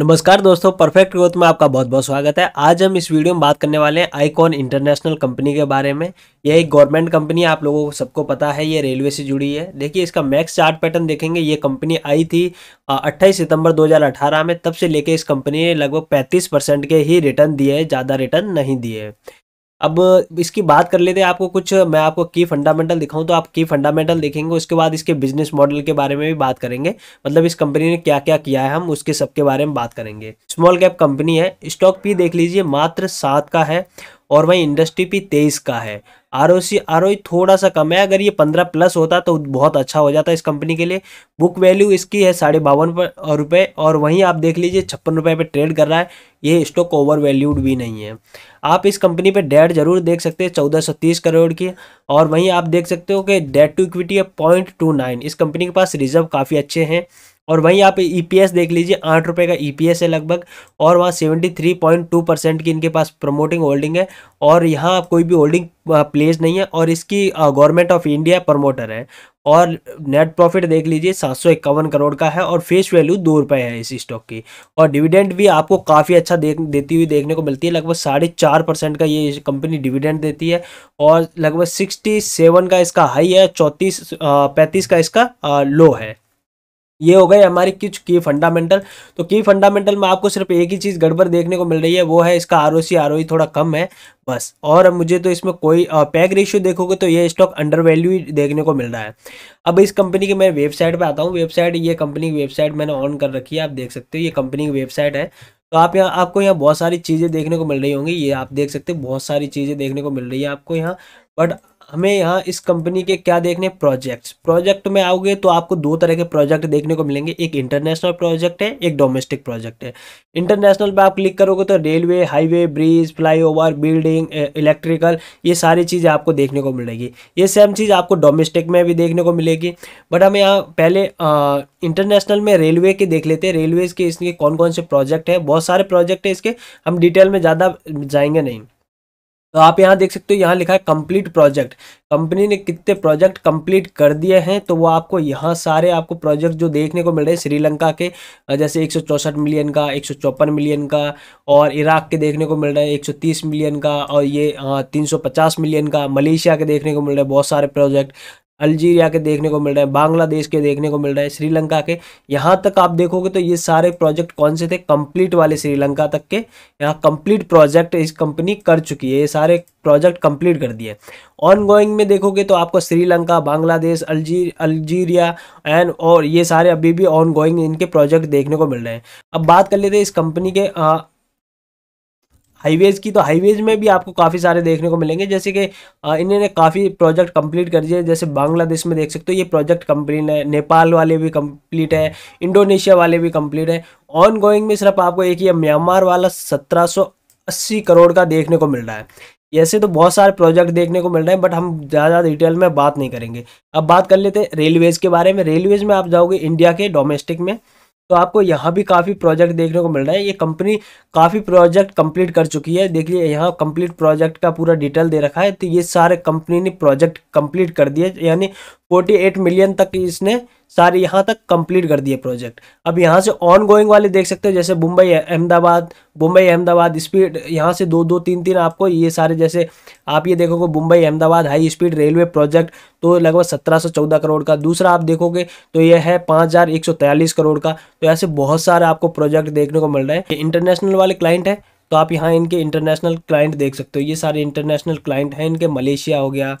नमस्कार दोस्तों perfect growth में आपका बहुत बहुत स्वागत है आज हम इस वीडियो में बात करने वाले हैं आईकॉन इंटरनेशनल कंपनी के बारे में यह एक गवर्नमेंट कंपनी आप लोगों को सबको पता है ये रेलवे से जुड़ी है देखिए इसका मैक्स चार्ट पैटर्न देखेंगे ये कंपनी आई थी 28 सितंबर 2018 में तब से लेके इस कंपनी ने लगभग पैंतीस परसेंट के ही रिटर्न दिए ज़्यादा रिटर्न नहीं दिए अब इसकी बात कर लेते हैं आपको कुछ मैं आपको की फंडामेंटल दिखाऊं तो आप की फंडामेंटल देखेंगे उसके बाद इसके बिजनेस मॉडल के बारे में भी बात करेंगे मतलब इस कंपनी ने क्या क्या किया है हम उसके सबके बारे में बात करेंगे स्मॉल कैप कंपनी है स्टॉक पी देख लीजिए मात्र सात का है और वहीं इंडस्ट्री पी तेईस का है R O C R O थोड़ा सा कम है अगर ये पंद्रह प्लस होता तो बहुत अच्छा हो जाता इस कंपनी के लिए बुक वैल्यू इसकी है साढ़े बावन रुपये और वहीं आप देख लीजिए छप्पन रुपये पर ट्रेड कर रहा है ये स्टॉक ओवर वैल्यूड भी नहीं है आप इस कंपनी पे डेट जरूर देख सकते हैं चौदह सौ तीस करोड़ की और वहीं आप देख सकते हो कि डेट टू इक्विटी है पॉइंट टू नाइन इस कंपनी के पास रिजर्व काफ़ी अच्छे हैं और वहीं आप ईपीएस e देख लीजिए आठ रुपये का ईपीएस e है लगभग और वहाँ seventy three point two percent की इनके पास प्रमोटिंग होल्डिंग है और यहाँ आप कोई भी होल्डिंग प्लेस नहीं है और इसकी गवर्नमेंट ऑफ इंडिया प्रमोटर है और नेट प्रॉफिट देख लीजिए सात सौ इक्यावन करोड़ का है और फेस वैल्यू दो रुपये है इस स्टॉक की और डिविडेंड भी आपको काफ़ी अच्छा देख देती हुई देखने को मिलती है लगभग साढ़े चार परसेंट का ये कंपनी डिविडेंड देती है और लगभग सिक्सटी सेवन का इसका हाई है चौंतीस पैंतीस का इसका लो है ये हो गए हमारी कुछ की फंडामेंटल तो की फंडामेंटल में आपको सिर्फ एक ही चीज़ गड़बड़ देखने को मिल रही है वो है इसका R O C R O थोड़ा कम है बस और मुझे तो इसमें कोई पैग रेशियो देखोगे तो ये स्टॉक अंडर वैल्यू देखने को मिल रहा है अब इस कंपनी की मैं वेबसाइट पर आता हूँ वेबसाइट ये कंपनी की वेबसाइट मैंने ऑन कर रखी है आप देख सकते हो ये कंपनी की वेबसाइट है तो आप यहाँ आपको यहाँ बहुत सारी चीज़ें देखने को मिल रही होंगी ये आप देख सकते हो बहुत सारी चीज़ें देखने को मिल रही है आपको यहाँ बट हमें यहाँ इस कंपनी के क्या देखने प्रोजेक्ट्स प्रोजेक्ट में आओगे तो आपको दो तरह के प्रोजेक्ट देखने को मिलेंगे एक इंटरनेशनल प्रोजेक्ट है एक डोमेस्टिक प्रोजेक्ट है इंटरनेशनल पे आप क्लिक करोगे तो railway highway bridge flyover building electrical ये सारी चीज़ें आपको देखने को मिलेगी ये सेम चीज़ आपको डोमेस्टिक में भी देखने को मिलेगी बट हम यहाँ पहले इंटरनेशनल में रेलवे के देख लेते हैं रेलवेज़ के इसके कौन कौन से प्रोजेक्ट है बहुत सारे प्रोजेक्ट है इसके हम डिटेल में ज़्यादा जाएंगे नहीं तो आप यहाँ देख सकते हो यहाँ लिखा है कंप्लीट प्रोजेक्ट कंपनी ने कितने प्रोजेक्ट कंप्लीट कर दिए हैं तो वो आपको यहाँ सारे आपको प्रोजेक्ट जो देखने को मिल रहे हैं श्रीलंका के जैसे एक मिलियन का एक मिलियन का और इराक के देखने को मिल रहे हैं 130 मिलियन का और ये तीन मिलियन का मलेशिया के देखने को मिल रहे हैं बहुत सारे प्रोजेक्ट अल्जीरिया के देखने को मिल रहे हैं बांग्लादेश के देखने को मिल रहे हैं श्रीलंका के यहाँ तक आप देखोगे तो ये सारे प्रोजेक्ट कौन से थे कंप्लीट वाले श्रीलंका तक के यहाँ कंप्लीट प्रोजेक्ट इस कंपनी कर चुकी है ये सारे प्रोजेक्ट कंप्लीट कर दिए ऑन गोइंग में देखोगे तो आपको श्रीलंका बांग्लादेश अल्जी अल्जीरिया एंड और ये सारे अभी भी ऑन गोइंग इनके प्रोजेक्ट देखने को मिल रहे हैं अब बात कर लेते हैं इस कंपनी के आ, हाईवेज़ की तो हाईवेज़ में भी आपको काफ़ी सारे देखने को मिलेंगे जैसे कि इन्होंने काफ़ी प्रोजेक्ट कंप्लीट कर दिए जैसे बांग्लादेश में देख सकते हो ये प्रोजेक्ट कंप्लीट है नेपाल वाले भी कंप्लीट है इंडोनेशिया वाले भी कंप्लीट है ऑन गोइंग में सिर्फ आपको एक ही म्यांमार वाला सत्रह करोड़ का देखने को मिल रहा है ऐसे तो बहुत सारे प्रोजेक्ट देखने को मिल रहे हैं बट हम ज़्यादा डिटेल में बात नहीं करेंगे अब बात कर लेते हैं रेलवेज़ के बारे में रेलवेज़ में आप जाओगे इंडिया के डोमेस्टिक में तो आपको यहाँ भी काफ़ी प्रोजेक्ट देखने को मिल रहा है ये कंपनी काफ़ी प्रोजेक्ट कंप्लीट कर चुकी है देखिए यहाँ कंप्लीट प्रोजेक्ट का पूरा डिटेल दे रखा है तो ये सारे कंपनी ने प्रोजेक्ट कंप्लीट कर दिए यानी फोर्टी एट मिलियन तक इसने सारे यहाँ तक कंप्लीट कर दिए प्रोजेक्ट अब यहाँ से ऑन गोइंग वाले देख सकते हो जैसे मुंबई अहमदाबाद मुंबई अहमदाबाद स्पीड यहाँ से दो दो तीन तीन आपको ये सारे जैसे आप ये देखोगे Mumbai Ahmedabad high speed railway project तो लगभग सत्रह सौ चौदह करोड़ का दूसरा आप देखोगे तो ये है पाँच हज़ार एक सौ करोड़ का तो ऐसे बहुत सारे आपको प्रोजेक्ट देखने को मिल रहे हैं इंटरनेशनल वाले क्लाइंट है तो आप यहाँ इनके इंटरनेशनल क्लाइंट देख सकते हो ये सारे इंटरनेशनल क्लाइंट हैं इनके मलेशिया हो गया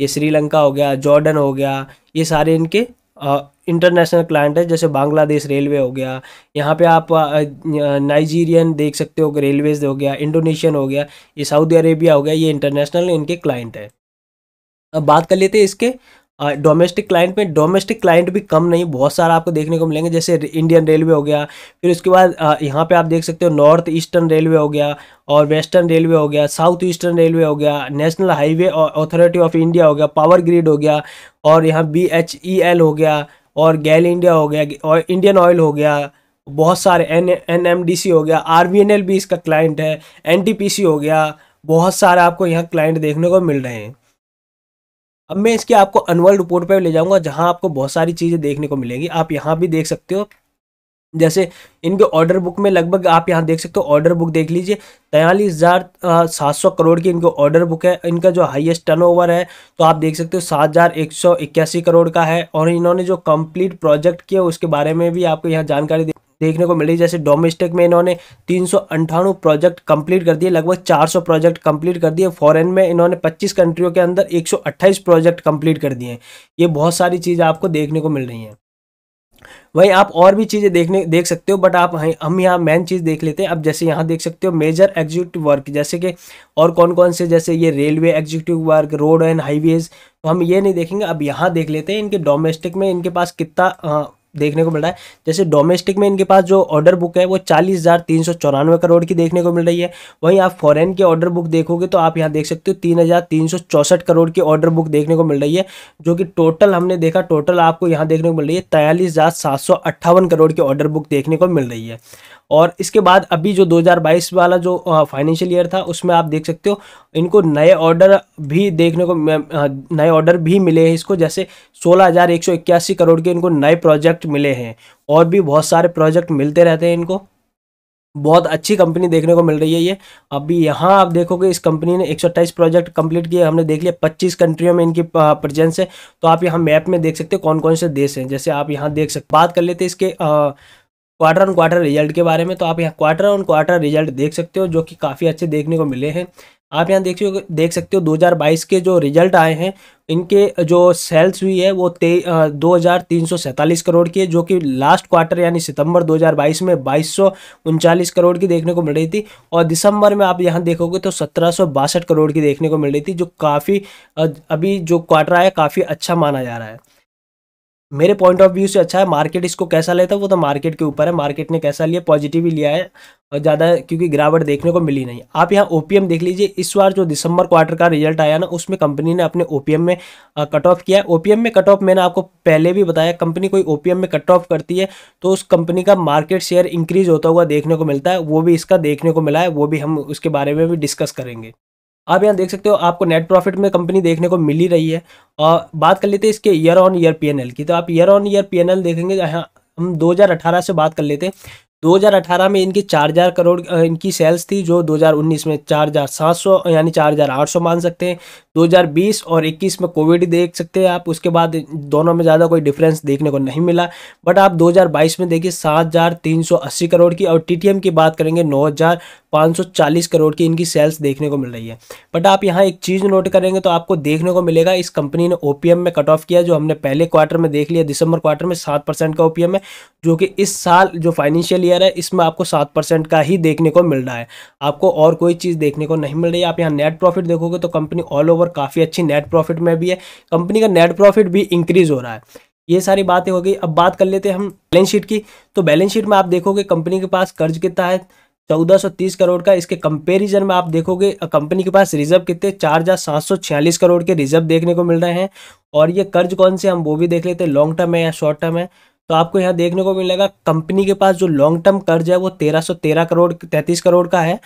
ये श्रीलंका हो गया जॉर्डन हो गया ये सारे इनके इंटरनेशनल क्लाइंट है जैसे बांग्लादेश रेलवे हो गया यहाँ पे आप नाइजीरियन देख सकते हो रेलवेज हो गया इंडोनेशियन हो गया ये सऊदी अरेबिया हो गया ये इंटरनेशनल इनके क्लाइंट है अब बात कर लेते हैं इसके डोमेस्टिक क्लाइंट में डोमेस्टिक क्लाइंट भी कम नहीं बहुत सारा आपको देखने को मिलेंगे जैसे इंडियन रेलवे हो गया फिर उसके बाद यहाँ पे आप देख सकते हो नॉर्थ ईस्टर्न रेलवे हो गया और वेस्टर्न रेलवे हो गया साउथ ईस्टर्न रेलवे हो गया national highway authority of India हो गया पावर ग्रिड हो गया और यहाँ बी एच ई एल हो गया और गैल इंडिया हो गया और इंडियन ऑयल हो गया बहुत सारे N N M D C हो गया आर एन एल भी इसका क्लाइंट है एन पी सी हो गया बहुत सारे आपको यहाँ क्लाइंट देखने को मिल रहे हैं अब मैं इसके आपको अनवर्ल्ड रिपोर्ट पर ले जाऊंगा जहां आपको बहुत सारी चीज़ें देखने को मिलेंगी आप यहाँ भी देख सकते हो जैसे इनके ऑर्डर बुक में लगभग आप यहाँ देख सकते हो ऑर्डर बुक देख लीजिए तैंतालीस हज़ार सात सौ करोड़ की इनके ऑर्डर बुक है इनका जो हाईएस्ट टर्नओवर है तो आप देख सकते हो सात हज़ार एक सौ इक्यासी करोड़ का है और इन्होंने जो कंप्लीट प्रोजेक्ट किया उसके बारे में भी आपको यहाँ जानकारी दी देखने को मिल रही जैसे डोमेस्टिक में इन्होंने तीन प्रोजेक्ट कंप्लीट कर दिए लगभग 400 प्रोजेक्ट कंप्लीट कर दिए फॉरेन में इन्होंने 25 कंट्रियों के अंदर 128 प्रोजेक्ट कंप्लीट कर दिए हैं ये बहुत सारी चीज़ें आपको देखने को मिल रही हैं वहीं आप और भी चीज़ें देखने देख सकते हो बट आप हम यहाँ मेन चीज़ देख लेते हैं अब जैसे यहाँ देख सकते हो मेजर एग्जीक्यूटिव वर्क जैसे कि और कौन कौन से जैसे ये railway executive work road and highways तो हम ये नहीं देखेंगे अब यहाँ देख लेते हैं इनके डोमेस्टिक में इनके पास कितना देखने को मिल रहा है जैसे डोमेस्टिक में इनके पास जो ऑर्डर बुक है वो चालीस हज़ार तीन सौ चौरानवे करोड़ की देखने को मिल रही है वहीं आप फॉरेन की ऑर्डर बुक देखोगे तो आप यहाँ देख सकते हो तीन हज़ार तीन सौ चौंसठ करोड़ की ऑर्डर बुक देखने को मिल रही है जो कि टोटल हमने देखा टोटल आपको यहाँ देखने को मिल रही है तयालीस हज़ार सात सौ अट्ठावन करोड़ की ऑर्डर बुक देखने को मिल रही है और इसके बाद अभी जो 2022 वाला जो फाइनेंशियल ईयर था उसमें आप देख सकते हो इनको नए ऑर्डर भी देखने को नए ऑर्डर भी मिले हैं इसको जैसे सोलह करोड़ के इनको नए प्रोजेक्ट मिले हैं और भी बहुत सारे प्रोजेक्ट मिलते रहते हैं इनको बहुत अच्छी कंपनी देखने को मिल रही है ये अभी यहाँ आप देखोगे इस कंपनी ने एक प्रोजेक्ट कंप्लीट किए हमने देख लिया 25 कंट्रियों में इनकी प्रजेंस है तो आप यहाँ मैप में देख सकते हो कौन कौन से देश हैं जैसे आप यहाँ देख सकते बात कर लेते इसके आ, क्वार्टर ऑन क्वार्टर रिजल्ट के बारे में तो आप यहाँ क्वार्टर ऑन क्वार्टर रिजल्ट देख सकते हो जो कि काफ़ी अच्छे देखने को मिले हैं आप यहाँ देख देख सकते हो 2022 के जो रिजल्ट आए हैं इनके जो सेल्स हुई है वो ते दो करोड़ की है जो कि लास्ट क्वार्टर यानी सितंबर 2022 में बाईस करोड़ की देखने को मिल रही थी और दिसंबर में आप यहाँ देखोगे तो सत्रह करोड़ की देखने को मिल रही थी जो काफ़ी अभी जो क्वार्टर आया काफ़ी अच्छा माना जा रहा है मेरे पॉइंट ऑफ व्यू से अच्छा है मार्केट इसको कैसा लेता है वो तो मार्केट के ऊपर है मार्केट ने कैसा लिया पॉजिटिव ही लिया है और ज़्यादा क्योंकि गिरावट देखने को मिली नहीं आप यहाँ ओपीएम देख लीजिए इस बार जो दिसंबर क्वार्टर का रिजल्ट आया ना उसमें कंपनी ने अपने ओपीएम में कट ऑफ किया है ओपीएम में कट ऑफ मैंने आपको पहले भी बताया कंपनी कोई ओपीएम में कट ऑफ करती है तो उस कंपनी का मार्केट शेयर इंक्रीज होता हुआ देखने को मिलता है वो भी इसका देखने को मिला है वो भी हम उसके बारे में भी डिस्कस करेंगे आप यहाँ देख सकते हो आपको नेट प्रॉफिट में कंपनी देखने को मिल ही रही है और बात कर लेते हैं इसके ईयर ऑन ईयर पीएनएल की तो आप ईयर ऑन ईयर पीएनएल देखेंगे यहाँ हम 2018 से बात कर लेते हैं 2018 में इनकी 4000 करोड़ इनकी सेल्स थी जो 2019 में 4700 यानी 4800 मान सकते हैं 2020 और 21 में कोविड देख सकते हैं आप उसके बाद दोनों में ज़्यादा कोई डिफरेंस देखने को नहीं मिला बट आप 2022 में देखिए 7,380 करोड़ की और टी की बात करेंगे 9,540 करोड़ की इनकी सेल्स देखने को मिल रही है बट आप यहाँ एक चीज़ नोट करेंगे तो आपको देखने को मिलेगा इस कंपनी ने ओ में कट ऑफ किया जो हमने पहले क्वार्टर में देख लिया दिसंबर क्वार्टर में सात का ओ है जो कि इस साल जो फाइनेंशियल ईयर है इसमें आपको सात का ही देखने को मिल रहा है आपको और कोई चीज़ देखने को नहीं मिल रही है आप यहाँ नेट प्रॉफिट देखोगे तो कंपनी ऑल ओवर और काफ़ी अच्छी नेट प्रॉफिट में भी है कंपनी का नेट प्रॉफिट भी इंक्रीज़ हो रहा है ये सारी बातें हो गई अब बात कर लेते हैं हम बैलेंस शीट की तो बैलेंस शीट में आप देखोगे कंपनी के पास कर्ज कितना है चौदह सौ तीस करोड़ का इसके कंपैरिजन में आप देखोगे कंपनी के पास रिजर्व कितने चार हज़ार सात सौ छियालीस करोड़ के रिजर्व देखने को मिल रहे हैं और ये कर्ज कौन से हम वो भी देख लेते हैं लॉन्ग टर्म है या शॉर्ट टर्म है तो आपको यहाँ देखने को मिलेगा कंपनी के पास जो लॉन्ग टर्म कर्ज है वो तेरह सौ तेरह करोड़ तैंतीस करोड़ का है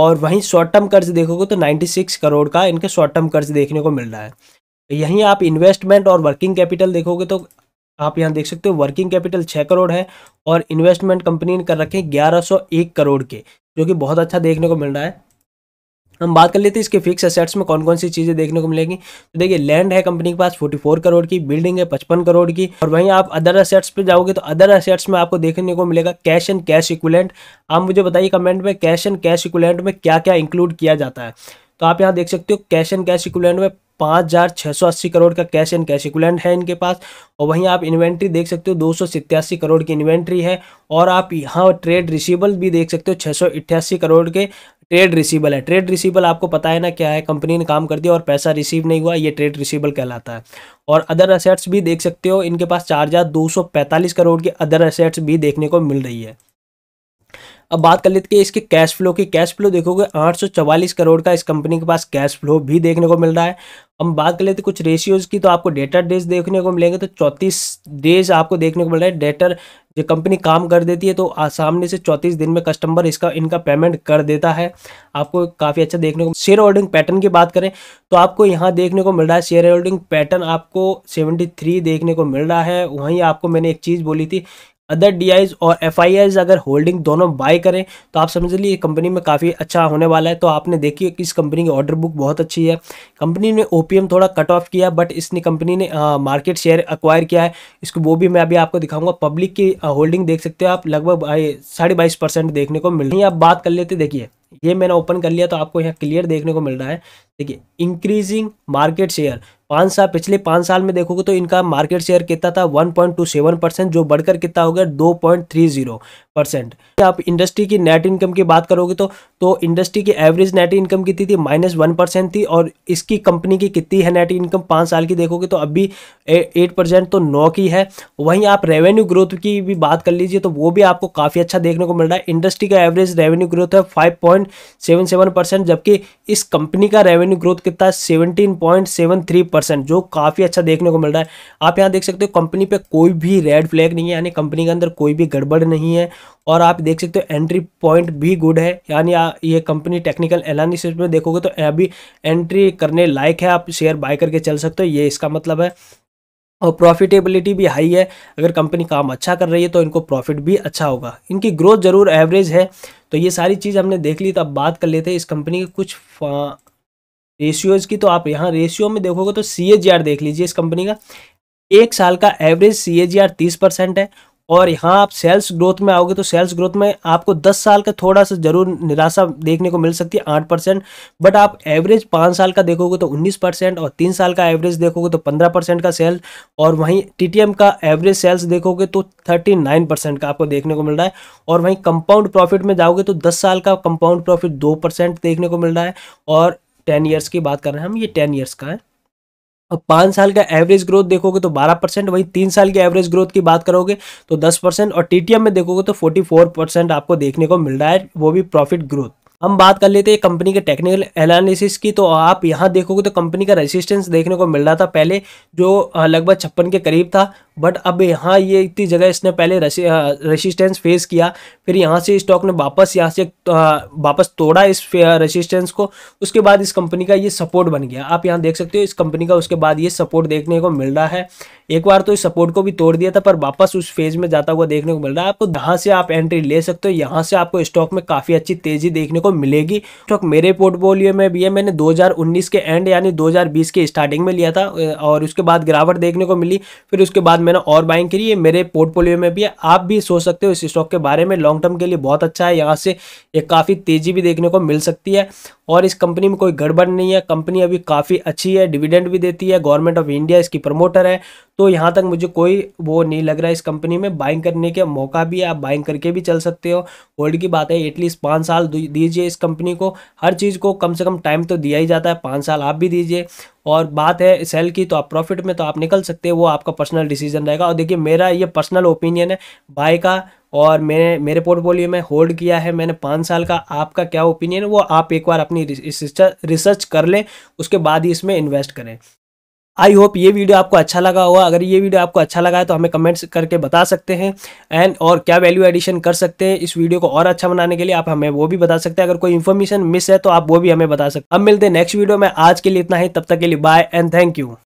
और वहीं शॉर्ट टर्म कर्ज देखोगे तो नाइन्टी सिक्स करोड़ का इनके शॉर्ट टर्म कर्ज देखने को मिल रहा है यहीं आप इन्वेस्टमेंट और वर्किंग कैपिटल देखोगे तो आप यहाँ देख सकते हो वर्किंग कैपिटल छः करोड़ है और इन्वेस्टमेंट कंपनी ने कर रखे ग्यारह सौ एक करोड़ के जो कि बहुत अच्छा देखने को मिल रहा है हम बात कर लेते हैं इसके फिक्स असेट्स में कौन कौन सी चीज़ें देखने को मिलेगी तो देखिए लैंड है कंपनी के पास 44 करोड़ की बिल्डिंग है 55 करोड़ की और वहीं आप अदर असेट्स पे जाओगे तो अदर असेट्स में आपको देखने को मिलेगा कैश एंड कैश इक्वलेंट आप मुझे बताइए कमेंट में कैश एंड कैश इक्वलेंट में क्या क्या इंक्लूड किया जाता है तो आप यहाँ देख सकते हो कैश एंड कैश इक्वलेंट में पाँच हज़ार छः सौ अस्सी करोड़ का कैश एंड कैश इक्वलेंट है इनके पास और वहीं आप इन्वेंट्री देख सकते हो दो सौ सत्यासी करोड़ की इन्वेंट्री है और आप यहाँ ट्रेड रिसीबल भी देख सकते हो छः सौ अट्ठासी करोड़ के ट्रेड रिसीबल है ट्रेड रिसीबल आपको पता है ना क्या है कंपनी ने काम कर दिया और पैसा रिसीव नहीं हुआ ये ट्रेड रिसीबल कहलाता है और अदर असेट्स भी देख सकते हो इनके पास चार हज़ार दो सौ पैंतालीस करोड़ की अदर असेट्स भी देखने को मिल रही है अब बात कर लेते हैं इसके कैश फ्लो की कैश फ्लो देखोगे चवालीस करोड़ का इस कंपनी के पास कैश फ्लो भी देखने को मिल रहा है हम बात कर लेते कुछ रेशियोज की तो आपको डेटर डेज देखने को मिलेंगे तो चौंतीस डेज आपको देखने को मिल रहा है डेटर ये कंपनी काम कर देती है तो सामने से चौंतीस दिन में कस्टमर इसका इनका पेमेंट कर देता है आपको काफ़ी अच्छा देखने को शेयर होल्डिंग पैटर्न की बात करें तो आपको यहाँ देखने को मिल रहा है शेयर होल्डिंग पैटर्न आपको सेवेंटी देखने को मिल रहा है वहीं आपको मैंने एक चीज़ बोली थी अदर डी और एफ अगर होल्डिंग दोनों बाय करें तो आप समझ लीजिए कंपनी में काफ़ी अच्छा होने वाला है तो आपने देखिए कि इस कंपनी की ऑर्डर बुक बहुत अच्छी है कंपनी ने ओपीएम थोड़ा कट ऑफ किया बट इसने कंपनी ने मार्केट शेयर अक्वायर किया है इसको वो भी मैं अभी आपको दिखाऊंगा पब्लिक की होल्डिंग देख सकते हो आप लगभग साढ़े बाईस परसेंट देखने को मिल रही है आप बात कर लेते देखिए ये मैंने ओपन कर लिया तो आपको यहाँ क्लियर देखने को मिल रहा है देखिए इंक्रीजिंग मार्केट शेयर पाँच साल पिछले पाँच साल में देखोगे तो इनका मार्केट शेयर कितना था 1.27 परसेंट जो बढ़कर कितना हो गया 2.30 परसेंट आप इंडस्ट्री की नेट इनकम की बात करोगे तो तो इंडस्ट्री की एवरेज नेट इनकम कितनी थी माइनस वन परसेंट थी और इसकी कंपनी की कितनी है नेट इनकम पाँच साल की देखोगे तो अभी एट परसेंट तो नौ की है वहीं आप रेवेन्यू ग्रोथ की भी बात कर लीजिए तो वो भी आपको काफ़ी अच्छा देखने को मिल रहा है इंडस्ट्री का एवरेज रेवेन्यू ग्रोथ है फाइव जबकि इस कंपनी का रेवेन्यू ग्रोथ कितना सेवनटीन परसेंट जो काफ़ी अच्छा देखने को मिल रहा है आप यहाँ देख सकते हो कंपनी पे कोई भी रेड फ्लैग नहीं है यानी कंपनी के अंदर कोई भी गड़बड़ नहीं है और आप देख सकते हो एंट्री पॉइंट भी गुड है यानी ये कंपनी टेक्निकल एनालिसिस में देखोगे तो अभी एंट्री करने लायक है आप शेयर बाय करके चल सकते हो ये इसका मतलब है और प्रॉफिटेबिलिटी भी हाई है अगर कंपनी काम अच्छा कर रही है तो इनको प्रॉफिट भी अच्छा होगा इनकी ग्रोथ ज़रूर एवरेज है तो ये सारी चीज़ हमने देख ली तो अब बात कर लेते हैं इस कंपनी के कुछ रेशियोज की तो आप यहाँ रेशियो में देखोगे तो सी देख लीजिए इस कंपनी का एक साल का average C A G R तीस परसेंट है और यहाँ आप सेल्स ग्रोथ में आओगे तो सेल्स ग्रोथ में आपको 10 साल का थोड़ा सा जरूर निराशा देखने को मिल सकती है आठ परसेंट बट आप एवरेज पाँच साल का देखोगे तो 19 परसेंट और तीन साल का एवरेज देखोगे तो 15 परसेंट का सेल्स और वहीं टीटीएम का एवरेज सेल्स देखोगे तो 39 परसेंट का आपको देखने को मिल रहा है और वहीं कंपाउंड प्रॉफिट में जाओगे तो दस साल का कंपाउंड प्रॉफिट दो देखने को मिल रहा है और टेन ईयर्स की बात कर रहे हैं हम ये टेन ईयर्स का है अब पाँच साल का एवरेज ग्रोथ देखोगे तो बारह परसेंट वही तीन साल की एवरेज ग्रोथ की बात करोगे तो दस परसेंट और टीटीएम में देखोगे तो फोर्टी फोर परसेंट आपको देखने को मिल रहा है वो भी प्रॉफिट ग्रोथ हम बात कर लेते हैं कंपनी के टेक्निकल एनालिसिस की तो आप यहाँ देखोगे तो कंपनी का रेजिस्टेंस देखने को मिल रहा था पहले जो लगभग छप्पन के करीब था बट अब यहाँ ये इतनी जगह इसने पहले रेसिस्टेंस फेस किया फिर यहाँ से स्टॉक ने वापस यहाँ से वापस तोड़ा इस रेसिस्टेंस को उसके बाद इस कंपनी का ये सपोर्ट बन गया आप यहाँ देख सकते हो इस कंपनी का उसके बाद ये सपोर्ट देखने को मिल रहा है एक बार तो इस सपोर्ट को भी तोड़ दिया था पर वापस उस फेज में जाता हुआ देखने को मिल रहा है आपको जहाँ से आप एंट्री ले सकते हो यहाँ से आपको स्टॉक में काफ़ी अच्छी तेज़ी देखने को मिलेगी स्टॉक मेरे पोर्टफोलियो में भी है मैंने 2019 के एंड यानी 2020 के स्टार्टिंग में लिया था और उसके बाद गिरावट देखने को मिली फिर उसके बाद मैंने और बाइंग करी है मेरे पोर्टफोलियो में भी है आप भी सोच सकते हो इस स्टॉक के बारे में लॉन्ग टर्म के लिए बहुत अच्छा है यहाँ से ये काफ़ी तेज़ी भी देखने को मिल सकती है और इस कंपनी में कोई गड़बड़ नहीं है कंपनी अभी काफ़ी अच्छी है डिविडेंड भी देती है गवर्नमेंट ऑफ इंडिया इसकी प्रमोटर है तो यहाँ तक मुझे कोई वो नहीं लग रहा है इस कंपनी में बाइंग करने का मौका भी है आप बाइंग करके भी चल सकते हो होल्ड की बात है एटलीस्ट पाँच साल दीजिए इस कंपनी को हर चीज़ को कम से कम टाइम तो दिया ही जाता है पाँच साल आप भी दीजिए और बात है सेल की तो आप प्रॉफिट में तो आप निकल सकते हो वो आपका पर्सनल डिसीजन रहेगा और देखिए मेरा ये पर्सनल ओपिनियन है बाय का और मैंने मेरे पोर्टफोलियो में होल्ड किया है मैंने पाँच साल का आपका क्या ओपिनियन है वो आप एक बार अपनी रिसर्च कर लें उसके बाद ही इसमें इन्वेस्ट करें आई होप ये वीडियो आपको अच्छा लगा होगा अगर ये वीडियो आपको अच्छा लगा है तो हमें कमेंट्स करके बता सकते हैं एंड और क्या वैल्यू एडिशन कर सकते हैं इस वीडियो को और अच्छा बनाने के लिए आप हमें वो भी बता सकते हैं अगर कोई इन्फॉर्मेशन मिस है तो आप वो भी हमें बता सकते हैं अब मिलते हैं नेक्स्ट वीडियो में आज के लिए इतना ही तब तक के लिए बाय एंड थैंक यू